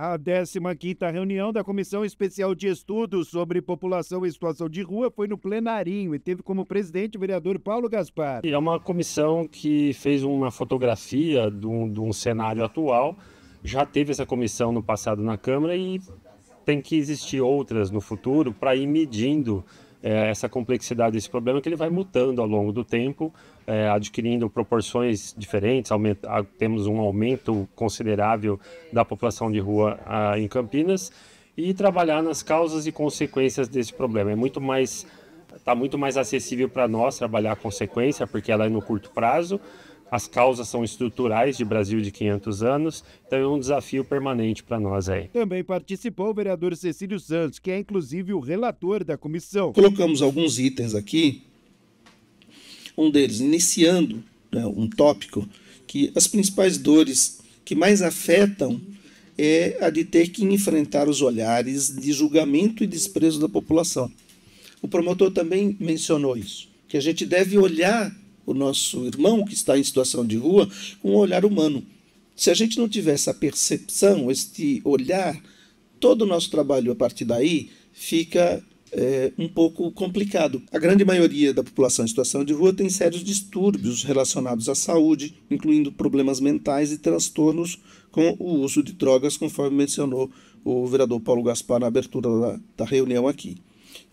A 15ª reunião da Comissão Especial de Estudos sobre População e Situação de Rua foi no plenarinho e teve como presidente o vereador Paulo Gaspar. É uma comissão que fez uma fotografia de um, de um cenário atual. Já teve essa comissão no passado na Câmara e tem que existir outras no futuro para ir medindo é, essa complexidade desse problema que ele vai mutando ao longo do tempo, é, adquirindo proporções diferentes. Aumenta, temos um aumento considerável da população de rua a, em Campinas e trabalhar nas causas e consequências desse problema. É muito mais está muito mais acessível para nós trabalhar a consequência, porque ela é no curto prazo, as causas são estruturais de Brasil de 500 anos, então é um desafio permanente para nós aí. Também participou o vereador Cecílio Santos, que é inclusive o relator da comissão. Colocamos alguns itens aqui, um deles iniciando né, um tópico que as principais dores que mais afetam é a de ter que enfrentar os olhares de julgamento e desprezo da população. O promotor também mencionou isso, que a gente deve olhar o nosso irmão que está em situação de rua com um olhar humano. Se a gente não tiver essa percepção, este olhar, todo o nosso trabalho a partir daí fica é, um pouco complicado. A grande maioria da população em situação de rua tem sérios distúrbios relacionados à saúde, incluindo problemas mentais e transtornos com o uso de drogas, conforme mencionou o vereador Paulo Gaspar na abertura da, da reunião aqui.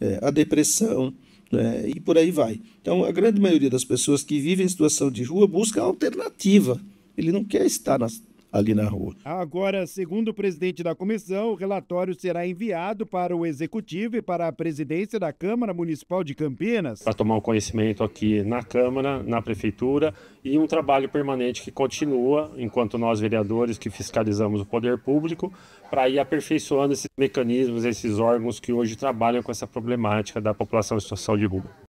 É, a depressão, né, e por aí vai. Então, a grande maioria das pessoas que vivem em situação de rua busca alternativa. Ele não quer estar na, ali na rua. Agora, segundo o presidente da comissão, o relatório será enviado para o Executivo e para a presidência da Câmara Municipal de Campinas. Para tomar um conhecimento aqui na Câmara, na Prefeitura e um trabalho permanente que continua, enquanto nós, vereadores, que fiscalizamos o poder público, para ir aperfeiçoando esses mecanismos, esses órgãos que hoje trabalham com essa problemática da população em situação de rua.